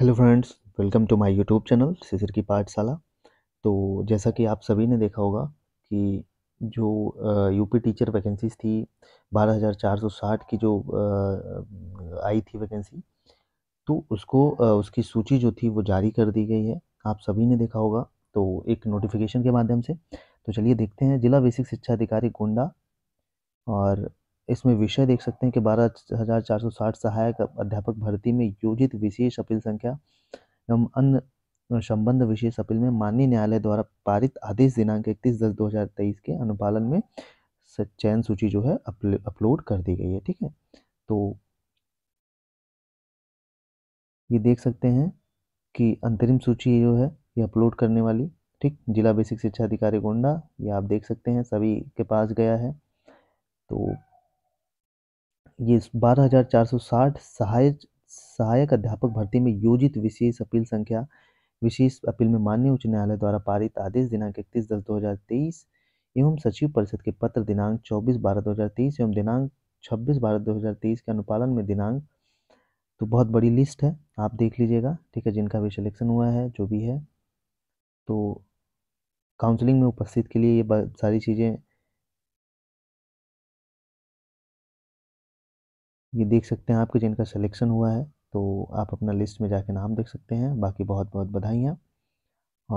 hello friends welcome to my YouTube channel सिसर की पाठशाला तो जैसा कि आप सभी ने देखा होगा कि जो यूपी टीचर वैकेंसीज थी 12,460 की जो आई थी वैकेंसी तो उसको उसकी सूची जो थी वो जारी कर दी गई है आप सभी ने देखा होगा तो एक नोटिफिकेशन के माध्यम से तो चलिए देखते हैं जिला बेसिक शिक्षा अधिकारी गोंडा और इसमें विषय देख सकते हैं कि बारह हजार चार सौ साठ सहायक अध्यापक भर्ती में योजित विशेष अपील संख्या एवं अन्य संबंध विशेष अपील में माननीय न्यायालय द्वारा पारित आदेश दिनांक इकतीस दस दो हजार तेईस के अनुपालन में चयन सूची जो है अपलोड कर दी गई है ठीक है तो ये देख सकते हैं कि अंतरिम सूची जो है ये अपलोड करने वाली ठीक जिला बेसिक शिक्षा अधिकारी गोंडा ये आप देख सकते हैं सभी के पास गया है तो ये बारह हज़ार चार सौ साठ सहायक सहायक अध्यापक भर्ती में योजित विशेष अपील संख्या विशेष अपील में माननीय उच्च न्यायालय द्वारा पारित आदेश दिनांक इकतीस दस दो हज़ार तेईस एवं सचिव परिषद के पत्र दिनांक चौबीस बारह दो हज़ार तेईस एवं दिनांक छब्बीस बारह दो हज़ार तेईस के अनुपालन में दिनांक तो बहुत बड़ी लिस्ट है आप देख लीजिएगा ठीक है जिनका भी सिलेक्शन हुआ है जो भी है तो काउंसलिंग में उपस्थित के लिए ये सारी चीज़ें ये देख सकते हैं आपके जिनका सिलेक्शन हुआ है तो आप अपना लिस्ट में जाके नाम देख सकते हैं बाकी बहुत बहुत बधाइयाँ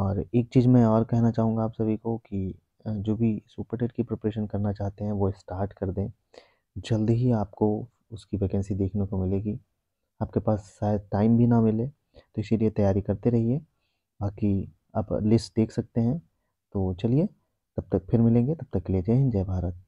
और एक चीज़ मैं और कहना चाहूँगा आप सभी को कि जो भी सुपर टेट की प्रिपरेशन करना चाहते हैं वो स्टार्ट कर दें जल्द ही आपको उसकी वैकेंसी देखने को मिलेगी आपके पास शायद टाइम भी ना मिले तो इसीलिए तैयारी करते रहिए बाकी आप लिस्ट देख सकते हैं तो चलिए तब तक फिर मिलेंगे तब तक के लिए जय हिंद जय भारत